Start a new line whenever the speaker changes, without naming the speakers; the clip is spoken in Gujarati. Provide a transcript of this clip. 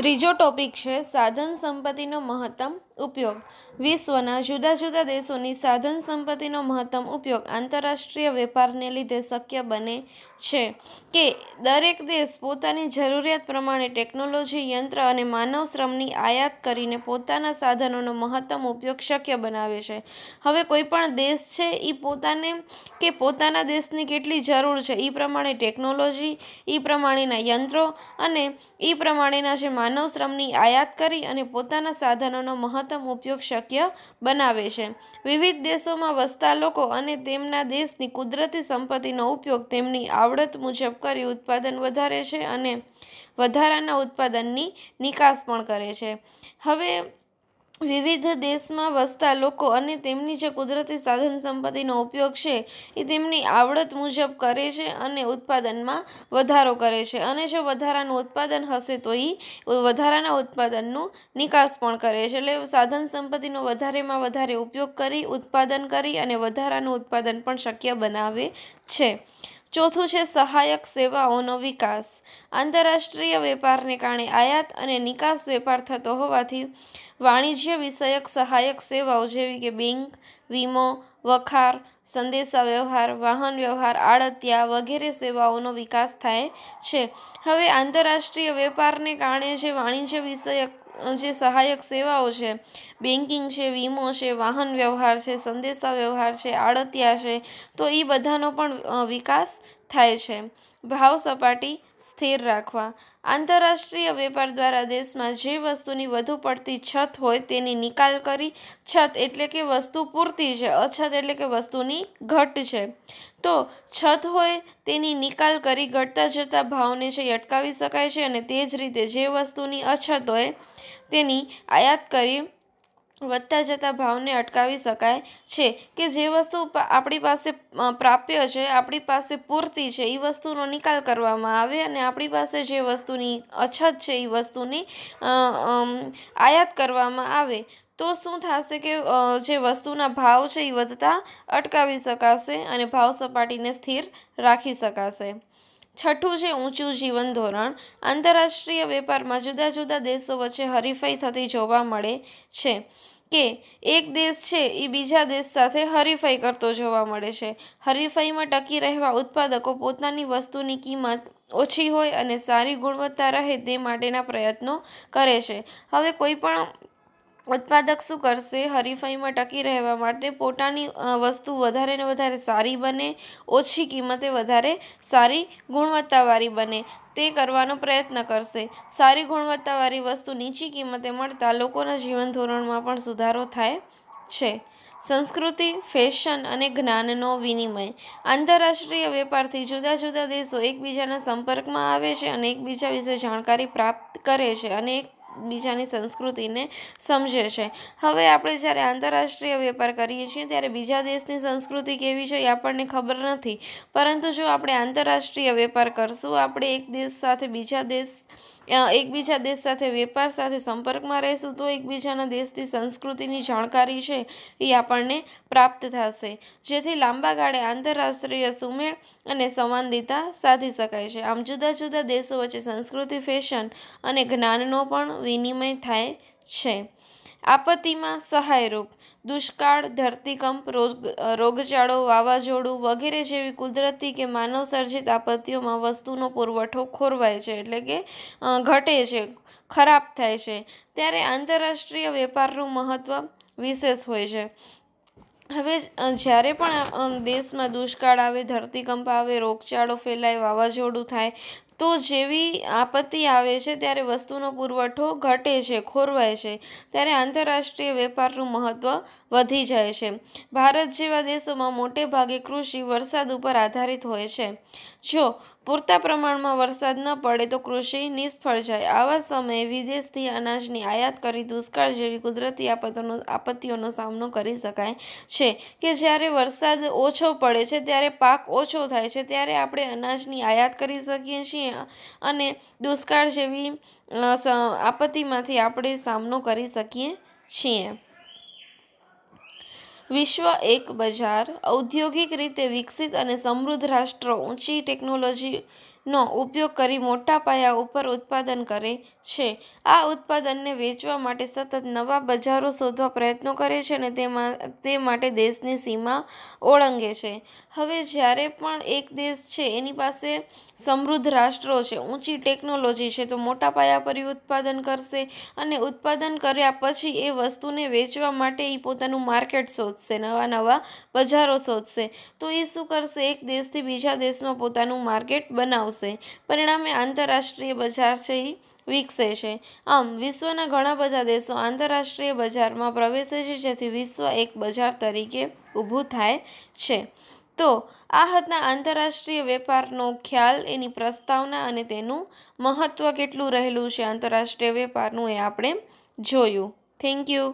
ત્રીજો ટોપિક છે સાધન સંપત્તિનો મહત્તમ ઉપયોગ વિશ્વના જુદા જુદા દેશોની સાધન સંપત્તિનો મહત્તમ ઉપયોગ આંતરરાષ્ટ્રીય વેપારને લીધે શક્ય બને છે કે દરેક દેશ પોતાની જરૂરિયાત પ્રમાણે ટેકનોલોજી યંત્ર અને માનવ શ્રમની આયાત કરીને પોતાના સાધનોનો મહત્તમ ઉપયોગ શક્ય બનાવે છે હવે કોઈ પણ દેશ છે એ પોતાને કે પોતાના દેશની કેટલી જરૂર છે એ પ્રમાણે ટેકનોલોજી એ પ્રમાણેના યંત્રો અને એ પ્રમાણેના જે માનવ માનવશ્રમની આયાત કરી અને પોતાના સાધનોનો મહત્તમ ઉપયોગ શક્ય બનાવે છે વિવિધ દેશોમાં વસતા લોકો અને તેમના દેશની કુદરતી સંપત્તિનો ઉપયોગ તેમની આવડત મુજબ કરી ઉત્પાદન વધારે છે અને વધારાના ઉત્પાદનની નિકાસ પણ કરે છે હવે વિવિધ દેશમાં વસતા લોકો અને તેમની જે કુદરતી સાધન સંપત્તિનો ઉપયોગ છે એ તેમની આવડત મુજબ કરે છે અને ઉત્પાદનમાં વધારો કરે છે અને જો વધારાનું ઉત્પાદન હશે તો એ વધારાના ઉત્પાદનનું નિકાસ પણ કરે છે એટલે સાધન સંપત્તિનો વધારેમાં વધારે ઉપયોગ કરી ઉત્પાદન કરી અને વધારાનું ઉત્પાદન પણ શક્ય બનાવે છે ચોથું છે સહાયક સેવાઓનો વિકાસ આંતરરાષ્ટ્રીય વેપારને કારણે આયાત અને નિકાસ વેપાર થતો હોવાથી વાણિજ્ય વિષયક સહાયક સેવાઓ જેવી કે બેંક વીમો વખાર સંદેશા વ્યવહાર વાહન વ્યવહાર આડતિયા વગેરે સેવાઓનો વિકાસ થાય છે હવે આંતરરાષ્ટ્રીય વેપારને કારણે જે વાણિજ્ય વિષયક જે સહાયક સેવાઓ છે બેન્કિંગ છે વીમો છે વાહન વ્યવહાર છે સંદેશાવ્યવહાર છે આડતિયા છે તો એ બધાનો પણ વિકાસ થાય છે ભાવ સપાટી સ્થિર રાખવા આંતરરાષ્ટ્રીય વેપાર દ્વારા દેશમાં જે વસ્તુની વધુ પડતી છત હોય તેની નિકાલ કરી છત એટલે કે વસ્તુ પૂરતી છે અછત એટલે કે વસ્તુની ઘટ છે તો છત હોય તેની નિકાલ કરી ઘટતા જતા ભાવને છે અટકાવી શકાય છે અને તે જ રીતે જે વસ્તુની અછત હોય તેની આયાત કરી વધતા જતા ભાવને અટકાવી શકાય છે કે જે વસ્તુ આપણી પાસે પ્રાપ્ય છે આપણી પાસે પૂરતી છે એ વસ્તુનો નિકાલ કરવામાં આવે અને આપણી પાસે જે વસ્તુની અછત છે એ વસ્તુની આયાત કરવામાં આવે તો શું થશે કે જે વસ્તુના ભાવ છે એ વધતા અટકાવી શકાશે અને ભાવ સપાટીને સ્થિર રાખી શકાશે છઠ્ઠું છે ઊંચું જીવન ધોરણ આંતરરાષ્ટ્રીય વેપારમાં જુદા જુદા દેશો વચ્ચે હરીફાઈ થતી જોવા મળે છે કે એક દેશ છે એ બીજા દેશ સાથે હરીફાઈ કરતો જોવા મળે છે હરીફાઈમાં ટકી રહેવા ઉત્પાદકો પોતાની વસ્તુની કિંમત ઓછી હોય અને સારી ગુણવત્તા રહે તે માટેના પ્રયત્નો કરે છે હવે કોઈ પણ ઉત્પાદક શું કરશે હરીફાઈમાં ટકી રહેવા માટે પોતાની વસ્તુ વધારે ને વધારે સારી બને ઓછી કિંમતે વધારે સારી ગુણવત્તાવાળી બને તે કરવાનો પ્રયત્ન કરશે સારી ગુણવત્તાવાળી વસ્તુ નીચી કિંમતે મળતા લોકોના જીવન ધોરણમાં પણ સુધારો થાય છે સંસ્કૃતિ ફેશન અને જ્ઞાનનો વિનિમય આંતરરાષ્ટ્રીય વેપારથી જુદા જુદા દેશો એકબીજાના સંપર્કમાં આવે છે અને એકબીજા વિશે જાણકારી પ્રાપ્ત કરે છે અને એક બીજાની સંસ્કૃતિને સમજે છે હવે આપણે જ્યારે આંતરરાષ્ટ્રીય વેપાર કરીએ છીએ ત્યારે બીજા દેશની સંસ્કૃતિ કેવી છે એ આપણને ખબર નથી પરંતુ જો આપણે આંતરરાષ્ટ્રીય વેપાર કરશું આપણે એક દેશ સાથે બીજા દેશ એકબીજા દેશ સાથે વેપાર સાથે સંપર્કમાં રહેશું તો એકબીજાના દેશની સંસ્કૃતિની જાણકારી છે એ આપણને પ્રાપ્ત થશે જેથી લાંબા ગાળે આંતરરાષ્ટ્રીય સુમેળ અને સંવાદિતા સાધી શકાય છે આમ જુદા જુદા દેશો વચ્ચે સંસ્કૃતિ ફેશન અને જ્ઞાનનો પણ વિનિમય થાય છે આપત્તિમાં સહાયરૂપ દુષ્કાળ ધરતીકંપ રોગ રોગચાળો વાવાઝોડું વગેરે જેવી કુદરતી કે માનવ સર્જિત આપત્તિઓમાં વસ્તુનો પુરવઠો ખોરવાય છે એટલે કે ઘટે છે ખરાબ થાય છે ત્યારે આંતરરાષ્ટ્રીય વેપારનું મહત્ત્વ વિશેષ હોય છે હવે જ્યારે પણ દેશમાં દુષ્કાળ આવે ધરતીકંપ આવે રોગચાળો ફેલાય વાવાઝોડું થાય તો જેવી આપત્તિ આવે છે ત્યારે વસ્તુનો પુરવઠો ઘટે છે ખોરવાય છે ત્યારે આંતરરાષ્ટ્રીય વેપારનું મહત્ત્વ વધી જાય છે ભારત જેવા દેશોમાં મોટે ભાગે કૃષિ વરસાદ ઉપર આધારિત હોય છે જો પૂરતા પ્રમાણમાં વરસાદ ન પડે તો કૃષિ નિષ્ફળ જાય આવા સમયે વિદેશથી અનાજની આયાત કરી દુષ્કાળ જેવી કુદરતી આપતોનો આપત્તિઓનો સામનો કરી શકાય છે કે જ્યારે વરસાદ ઓછો પડે છે ત્યારે પાક ઓછો થાય છે ત્યારે આપણે અનાજની આયાત કરી શકીએ છીએ અને દુષ્કાળ જેવી આપત્તિમાંથી આપણે સામનો કરી શકીએ છીએ વિશ્વ એક બજાર ઔદ્યોગિક રીતે વિકસિત અને સમૃદ્ધ રાષ્ટ્રો ઊંચી ટેકનોલોજીનો ઉપયોગ કરી મોટા પાયા ઉપર ઉત્પાદન કરે છે આ ઉત્પાદનને વેચવા માટે સતત નવા બજારો શોધવા પ્રયત્નો કરે છે અને તેમાં તે માટે દેશની સીમા ઓળંગે છે હવે જ્યારે પણ એક દેશ છે એની પાસે સમૃદ્ધ રાષ્ટ્રો છે ઊંચી ટેકનોલોજી છે તો મોટા પાયા પર ઉત્પાદન કરશે અને ઉત્પાદન કર્યા પછી એ વસ્તુને વેચવા માટે એ પોતાનું માર્કેટ શોધશે શોધશે નવા નવા બજારો શોધશે તો એ શું કરશે એક દેશથી બીજા દેશમાં પોતાનું માર્કેટ બનાવશે પરિણામે આંતરરાષ્ટ્રીય બજાર છે એ વિકસે છે આમ વિશ્વના ઘણા બધા દેશો આંતરરાષ્ટ્રીય બજારમાં પ્રવેશે છે જેથી વિશ્વ એક બજાર તરીકે ઊભું થાય છે તો આ હતા આંતરરાષ્ટ્રીય વેપારનો ખ્યાલ એની પ્રસ્તાવના અને તેનું મહત્ત્વ કેટલું રહેલું છે આંતરરાષ્ટ્રીય વેપારનું એ આપણે જોયું થેન્ક યુ